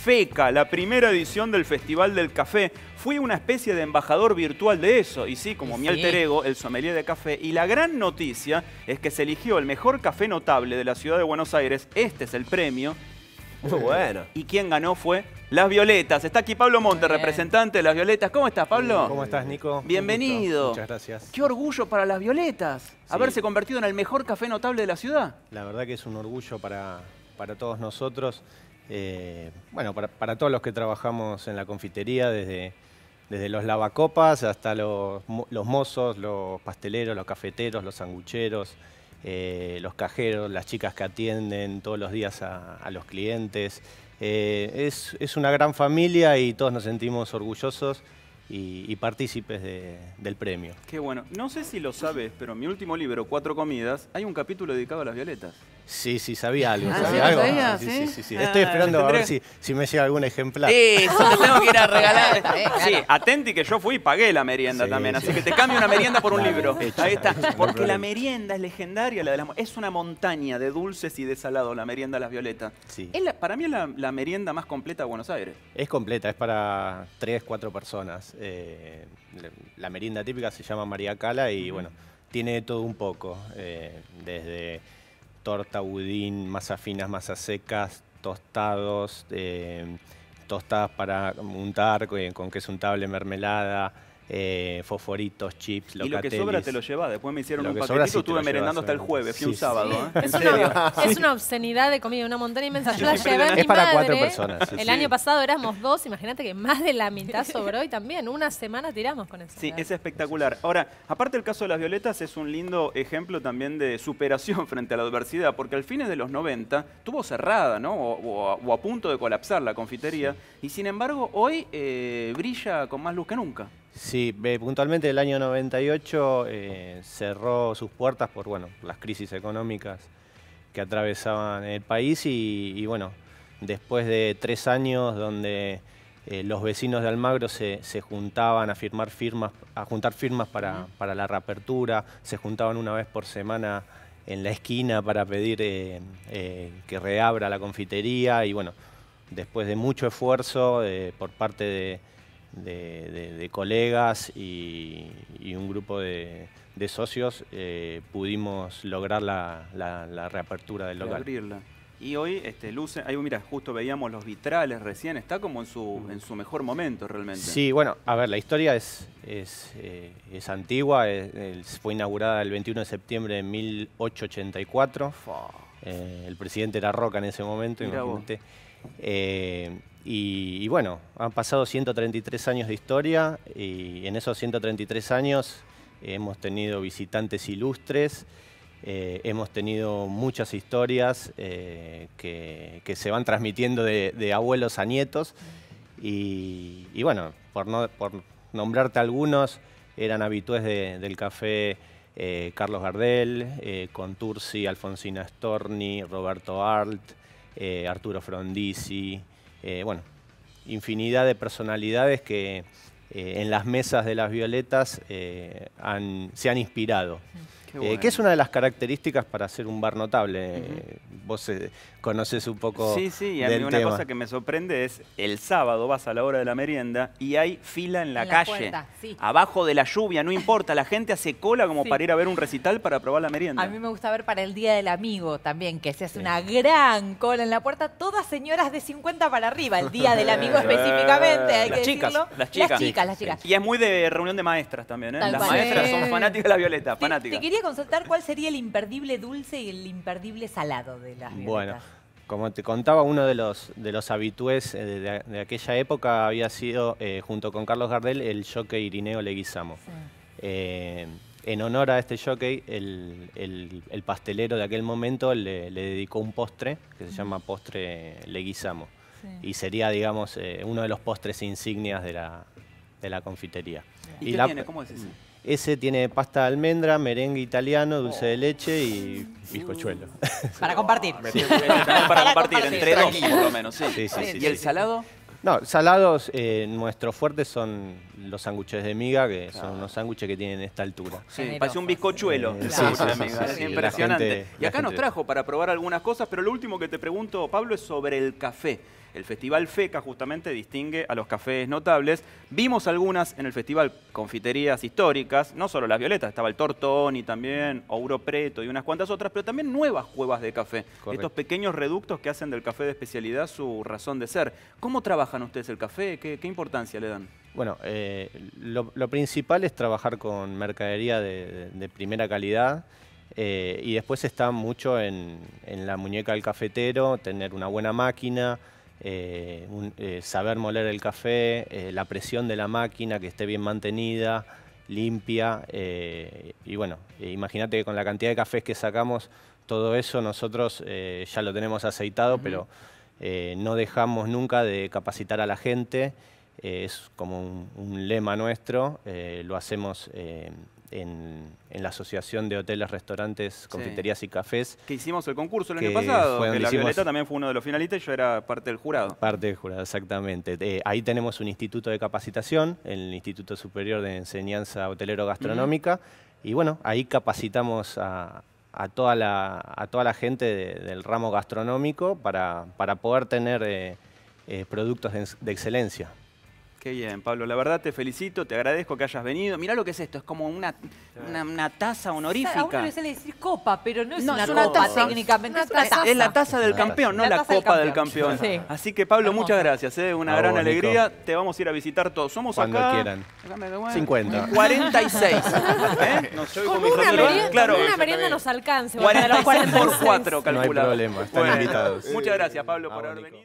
FECA, la primera edición del Festival del Café. Fui una especie de embajador virtual de eso, y sí, como mi alter ego, el sommelier de café. Y la gran noticia es que se eligió el mejor café notable de la ciudad de Buenos Aires. Este es el premio. Muy bueno. Y quien ganó fue Las Violetas. Está aquí Pablo Monte, representante de Las Violetas. ¿Cómo estás, Pablo? ¿Cómo estás, Nico? Bienvenido. Muchas gracias. Qué orgullo para Las Violetas haberse convertido en el mejor café notable de la ciudad. La verdad que es un orgullo para, para todos nosotros. Eh, bueno, para, todos los que trabajamos en la confitería, desde, desde los lavacopas hasta los, mozos, los pasteleros, los cafeteros, los sangucheros, eh, los cajeros, las chicas que atienden todos los días a, los clientes. Eh, es, una gran familia y todos nos sentimos orgullosos y, partícipes del premio. Qué bueno. No sé si lo sabes, pero en mi último libro, Cuatro Comidas, hay un capítulo dedicado a las violetas. Sí, sí, sabía algo. Ah, sabía algo. sí, ¿sí? sí, ah, Estoy esperando a ver si, me llega algún ejemplar. Eso, te tengo que ir a regalar. Sí, atenti que yo fui y pagué la merienda también. Así que te cambio una merienda por un libro. Ahí está. Porque la merienda es legendaria. La de la, es una montaña de dulces y de salado, la merienda Las Violetas. para mí es la, merienda más completa de Buenos Aires. Es completa, es para tres, cuatro personas. Eh, la merienda típica se llama María Cala y, bueno, tiene todo un poco. Eh, desde torta, budín, masas finas, masas secas, tostados, eh, tostadas para untar eh, con queso untable, mermelada, eh, fosforitos, chips, Y lo que sobra te lo lleva. Después me hicieron un paquetito, estuve merendando hasta el jueves, fui un sábado. ¿eh? Es, una, obscenidad de comida, una montaña inmensa. para cuatro personas. El año pasado éramos dos, imagínate que más de la mitad sobró y también una semana tiramos con eso. Sí, es espectacular. Ahora, aparte el caso de las violetas es un lindo ejemplo también de superación frente a la adversidad, porque al fines de los 90 tuvo cerrada, ¿no? O, a, punto de colapsar la confitería, y sin embargo hoy eh, brilla con más luz que nunca. Sí, eh, puntualmente el año 98 eh, cerró sus puertas por bueno, las crisis económicas que atravesaban el país y, bueno, después de tres años donde eh, los vecinos de Almagro se, juntaban a firmar firmas, a juntar firmas para, para, la reapertura, se juntaban una vez por semana en la esquina para pedir que reabra la confitería y bueno, después de mucho esfuerzo por parte de de, colegas y, un grupo de, socios eh, pudimos lograr la, reapertura del local. Y hoy este, luce, ahí mira, justo veíamos los vitrales recién, está como en su, en su mejor momento realmente. Sí, bueno, a ver, la historia es, es, eh, antigua, fue inaugurada el 21 de septiembre de 1884. Eh, el presidente era Roca en ese momento, imagínate. Y, bueno, han pasado 133 años de historia y en esos 133 años hemos tenido visitantes ilustres, eh, hemos tenido muchas historias eh, que, se van transmitiendo de, abuelos a nietos y, bueno, por, nombrarte algunos, eran habitués del café eh, Carlos Gardel, Contursi, Alfonsina Storni, Roberto Arlt, Arturo Frondizi, eh, bueno, infinidad de personalidades que eh, en las mesas de las violetas eh, se han inspirado. que es una de las características para ser un bar notable vos eh, conoces un poco. Sí, sí, y una cosa que me sorprende es el sábado vas a la hora de la merienda y hay fila en la, calle, abajo de la lluvia, no importa, la gente hace cola como para ir a ver un recital para probar la merienda. A mí me gusta ver para el Día del Amigo también, que se hace una gran cola en la puerta, todas señoras de 50 para arriba, el Día del Amigo específicamente, hay las que chicas, decirlo. Las chicas, las chicas, Y es muy de reunión de maestras también, ¿eh? las maestras son fanáticas de la Violeta, fanáticas. Te, te quería consultar cuál sería el imperdible dulce y el imperdible salado del bueno, como te contaba, uno de los, de los habitués eh, de, aquella época había sido, eh, junto con Carlos Gardel, el jockey Irineo Leguizamo. Eh, en honor a este jockey, el, el, pastelero de aquel momento le, dedicó un postre que se llama postre Leguizamo. Y sería, digamos, uno de los postres insignias de la, confitería. ¿Y, ¿Cómo es ese? Ese tiene pasta de almendra, merengue italiano, dulce de leche y bizcochuelo. Para compartir. Para, compartir, entre dos por lo menos. ¿Y el salado? No, salados, eh, nuestro fuerte son los sándwiches de miga, que son unos sándwiches que tienen esta altura. Sí, parece un bizcochuelo. impresionante. y acá nos trajo para probar algunas cosas, pero lo último que te pregunto, Pablo, es sobre el café. El Festival FECA justamente distingue a los cafés notables. Vimos algunas en el Festival Confiterías Históricas, no solo las violetas, estaba el Tortoni también, Ouro Preto y unas cuantas otras, pero también nuevas cuevas de café. Estos pequeños reductos que hacen del café de especialidad su razón de ser. ¿Cómo trabajan ustedes el café? ¿Qué, importancia le dan? Bueno, eh, lo, principal es trabajar con mercadería de, primera calidad. Eh, y después está mucho en la muñeca del cafetero, tener una buena máquina, eh, eh, saber moler el café, eh, la presión de la máquina, que esté bien mantenida, limpia. y bueno, imagínate que con la cantidad de cafés que sacamos, todo eso nosotros ya lo tenemos aceitado, pero no dejamos nunca de capacitar a la gente. es como un, un lema nuestro, lo hacemos en, la Asociación de Hoteles, Restaurantes, Confiterías y Cafés. Que hicimos el concurso el año pasado, que la Violeta también fue uno de los finalistas, yo era parte del jurado. Parte del jurado, exactamente. Eh, ahí tenemos un instituto de capacitación, el Instituto Superior de Enseñanza Hotelero Gastronómica, y bueno, ahí capacitamos a, toda la, gente del ramo gastronómico para, poder tener eh, eh, productos de excelencia. Qué bien, Pablo. La verdad te felicito, te agradezco que hayas venido. Mirá lo que es esto, es como una, una, taza honorífica. A uno le dice decir copa, pero no es no, una, es una copa taza. técnicamente, es una taza. Es la taza del campeón, no la, copa del campeón. Así que, Pablo, muchas gracias. ¿eh? Una gran alegría. Te vamos a ir a visitar todos. Somos Cuando acá... quieran. 50. 46. ¿Eh? No, soy con, una claro, una merienda nos alcance. 46 por 4, calculado. No hay problema, están invitados. Muchas gracias, Pablo, por haber venido.